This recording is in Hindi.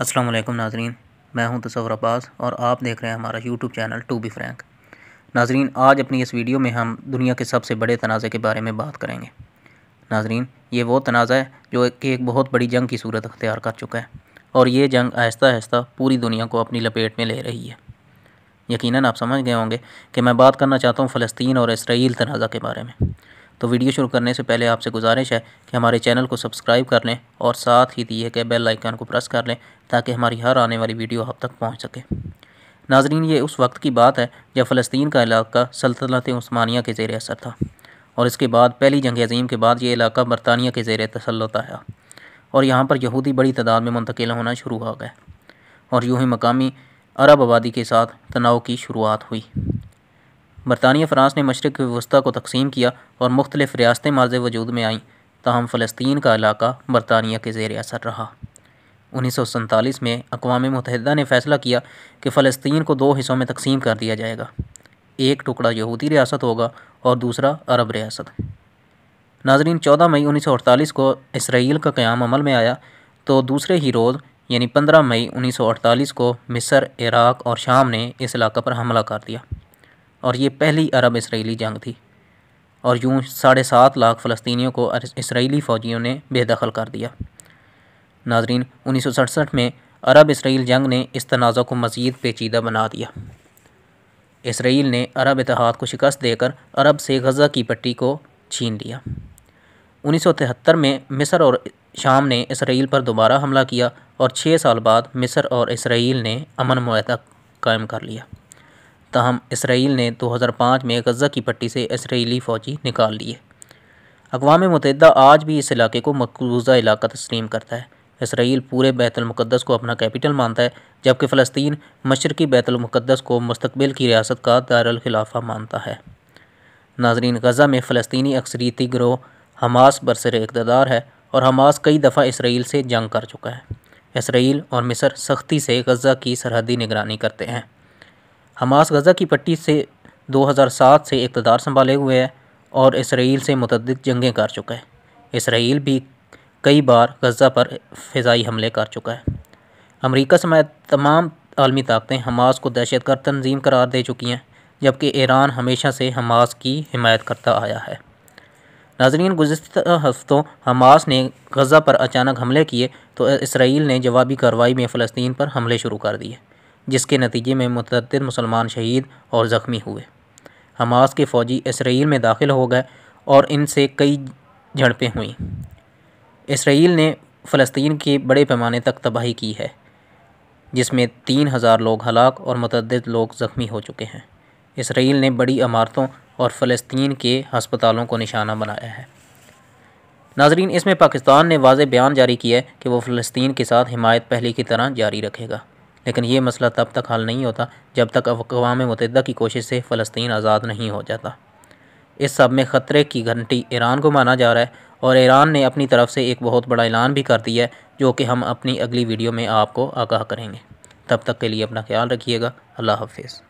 अस्सलाम वालेकुम नाजरीन मैं हूं तसवर अब्बास और आप देख रहे हैं हमारा YouTube channel to be frank नाजरीन आज अपनी इस वीडियो में हम दुनिया के सबसे बड़े तनाज़े के बारे में बात करेंगे नाजरीन ये वो तनाज़ा है जो कि एक बहुत बड़ी जंग की सूरत अख्तियार कर चुका है और ये जंग आहिस्ता आहिस्ता पूरी दुनिया को अपनी लपेट में ले रही है यकीनन आप समझ गए होंगे कि मैं बात करना चाहता हूँ फ़लस्तीन और इसराइल तनाज़ा के बारे में तो वीडियो शुरू करने से पहले आपसे गुजारिश है कि हमारे चैनल को सब्सक्राइब कर लें और साथ ही दिए गए बेल आइकन को प्रेस कर लें ताकि हमारी हर आने वाली वीडियो आप तक पहुँच सके नाजरीन ये उस वक्त की बात है जब फ़लस्तीन का इलाका सल्तनत स्मानिया के जेर असर था और इसके बाद पहली जंग अजीम के बाद ये इलाका बरतानिया के जेर तसलत आया और यहाँ पर यहूदी बड़ी तादाद में मुंतकिल होना शुरू हो गए और यूँ ही मकामी अरब आबादी के साथ तनाव की शुरुआत हुई बरतानिया फ़्रांस ने मशरक़ व्यवस्था को तकसीम किया और मुख्तलिफ़ रियासतें माज़ वजूद में आईं ताहम फ़लस्तीन का इलाका बरतानिया के जेर असर रहा उन्नीस सौ सैंतालीस में अकवा मतहदा ने फ़ैसला किया कि फ़लस्तीन को दो हिस्सों में तकसीम कर दिया जाएगा एक टुकड़ा यहूदी रियासत होगा और दूसरा अरब रियासत नाजरीन चौदह मई उन्नीस सौ अड़तालीस को इसराइल का क़्याम अमल में आया तो दूसरे ही रोज़ यानी पंद्रह मई उन्नीस सौ अड़तालीस को मिस्र इराक़ और शाम ने इस इलाका पर हमला कर दिया और ये पहली अरब इसराइली जंग थी और यूँ साढ़े सात लाख फ़लस्तियों को इसराइली फ़ौजियों ने बेदखल कर दिया नाजरीन उन्नीस में अरब इसराइल जंग ने इस तनाज़ को मज़ीद पेचीदा बना दिया इसराइल ने अरब इतिहाद को शिकस्त देकर अरब से गज़ा की पट्टी को छीन लिया उन्नीस में मिस्र और शाम ने इसराइल पर दोबारा हमला किया और छः साल बाद मिस्र और इसराइल ने अमन माहदा कायम कर लिया तहम इसराइल ने दो हज़ार पाँच में गज़ा की पट्टी से इसराइली फ़ौजी निकाल लिए अकवा मुतहद आज भी इस इलाके को मकबूजा इलाका तस्लीम करता है इसराइल पूरे बैतुलमक़दस को अपना कैपिटल मानता है जबकि फ़लस्तीन मशरकी बैतुलमक़दस को मुस्तबिल की रियासत का दारखिलाफा मानता है नाजरीन गज़ा में फ़लस्तनी अक्सरीती ग्रोह हमास बरसर इकतदार है और हमास कई दफ़ा इसराइल से जंग कर चुका है इसराइल और मिसर सख्ती से गज़ा की सरहदी निगरानी करते हैं हमास गज़ा की पट्टी से 2007 से इकतदार संभाले हुए है और इसराइल से मतद जंगें कर चुका है इसराइल भी कई बार गज़ा पर फ़जाई हमले कर चुका है अमरीका समेत तमाम आलमी ताकतें हमास को दहशत गर्द तंजीम करार दे चुकी हैं जबकि ईरान हमेशा से हमास की हमायत करता आया है नाजरीन गुजशत हफ्तों हमास ने गज़ा पर अचानक हमले किए तो इसराइल ने जवाबी कार्रवाई में फ़लस्तीन पर हमले शुरू कर दिए जिसके नतीजे में मतद मुसलमान शहीद और ज़ख्मी हुए हमास के फ़ौजी इसराइल में दाखिल हो गए और इनसे कई झड़पें हुई इसराइल ने फ़लस्तीन के बड़े पैमाने तक तबाही की है जिसमें तीन हज़ार लोग हलाक और मतद लोग ज़ख्मी हो चुके हैं इसराइल ने बड़ी इमारतों और फ़लस्तीन के हस्पतालों को निशाना बनाया है नाजरीन इसमें पाकिस्तान ने वाज बयान जारी किया है कि वह फ़लस्तीन के साथ हिमायत पहले की तरह जारी रखेगा लेकिन ये मसला तब तक हल नहीं होता जब तक अवाम मतदा की कोशिश से फ़लस्तीन आज़ाद नहीं हो जाता इस सब में ख़तरे की घंटी ईरान को माना जा रहा है और ईरान ने अपनी तरफ से एक बहुत बड़ा ऐलान भी कर दिया है जो कि हम अपनी अगली वीडियो में आपको आगाह करेंगे तब तक के लिए अपना ख्याल रखिएगा अल्लाह हाफिज़